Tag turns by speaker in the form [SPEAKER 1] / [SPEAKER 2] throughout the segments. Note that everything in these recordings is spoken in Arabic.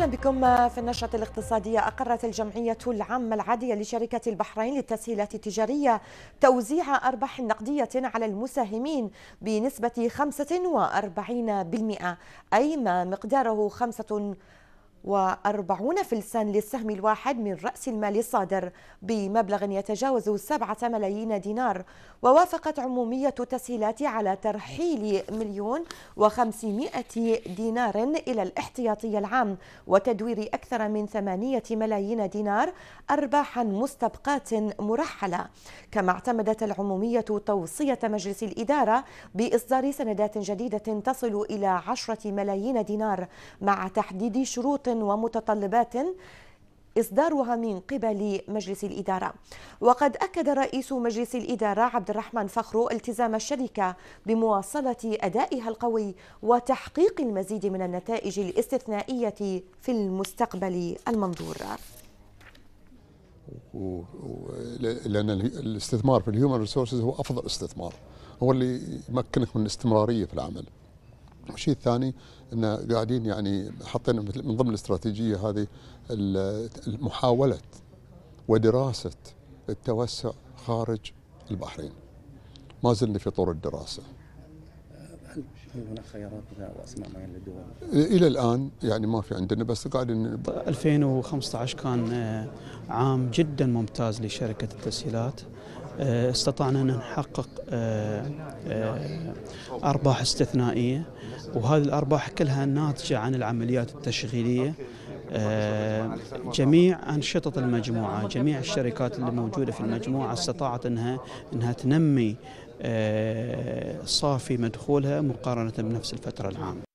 [SPEAKER 1] اهلا بكم في النشره الاقتصاديه اقرت الجمعيه العامه العاديه لشركه البحرين للتسهيلات التجاريه توزيع ارباح نقديه على المساهمين بنسبه 45% اي ما مقداره 5 وأربعون فلسا للسهم الواحد من رأس المال الصادر بمبلغ يتجاوز سبعة ملايين دينار ووافقت عمومية التسهيلات على ترحيل مليون وخمسمائة دينار إلى الاحتياطي العام وتدوير أكثر من ثمانية ملايين دينار أرباحا مستبقات مرحلة كما اعتمدت العمومية توصية مجلس الإدارة بإصدار سندات جديدة تصل إلى عشرة ملايين دينار مع تحديد شروط ومتطلبات إصدارها من قبل مجلس الإدارة وقد أكد رئيس مجلس الإدارة عبد الرحمن فخرو التزام الشركة بمواصلة أدائها القوي وتحقيق المزيد من النتائج الاستثنائية في المستقبل المنظور
[SPEAKER 2] لأن الاستثمار في الهيومن ريسورسز هو أفضل استثمار هو اللي يمكنك من الاستمرارية في العمل والشيء الثاني ان قاعدين يعني حطينا من ضمن الاستراتيجيه هذه محاوله ودراسه التوسع خارج البحرين ما زلنا في طور الدراسه
[SPEAKER 3] هل هناك خيارات او معينه للدول؟
[SPEAKER 2] الى الان يعني ما في عندنا بس قاعدين 2015 كان آه،
[SPEAKER 3] عام جدا ممتاز لشركه التسهيلات آه، استطعنا ان نحقق آه، ارباح استثنائيه وهذه الارباح كلها ناتجه عن العمليات التشغيليه آه، جميع أنشطة المجموعة جميع الشركات اللي موجودة في المجموعة استطاعت أنها, أنها تنمي آه، صافي مدخولها مقارنة بنفس الفترة العامة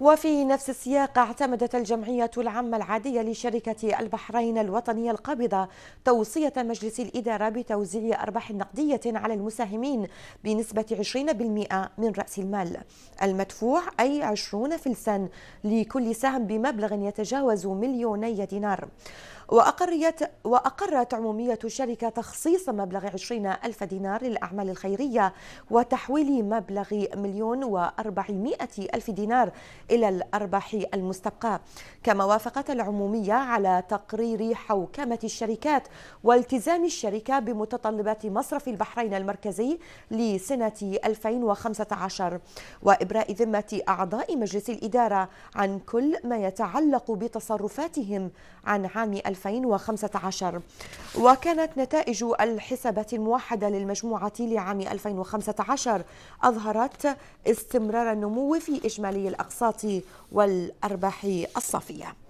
[SPEAKER 1] وفي نفس السياق اعتمدت الجمعية العامة العادية لشركة البحرين الوطنية القابضة توصية مجلس الإدارة بتوزيع أرباح نقدية على المساهمين بنسبة 20% من رأس المال المدفوع أي 20 فلسا لكل سهم بمبلغ يتجاوز مليوني دينار وأقرت, وأقرت عمومية الشركة تخصيص مبلغ 20 ألف دينار للأعمال الخيرية وتحويل مبلغ مليون وأربعمائة ألف دينار إلى الأرباح المستبقى كما وافقت العمومية على تقرير حوكمة الشركات والتزام الشركة بمتطلبات مصرف البحرين المركزي لسنة 2015 وإبراء ذمة أعضاء مجلس الإدارة عن كل ما يتعلق بتصرفاتهم عن عام 2015 2015 وكانت نتائج الحسابات الموحدة للمجموعة لعام 2015 أظهرت استمرار النمو في إجمالي الأقساط والأرباح الصافية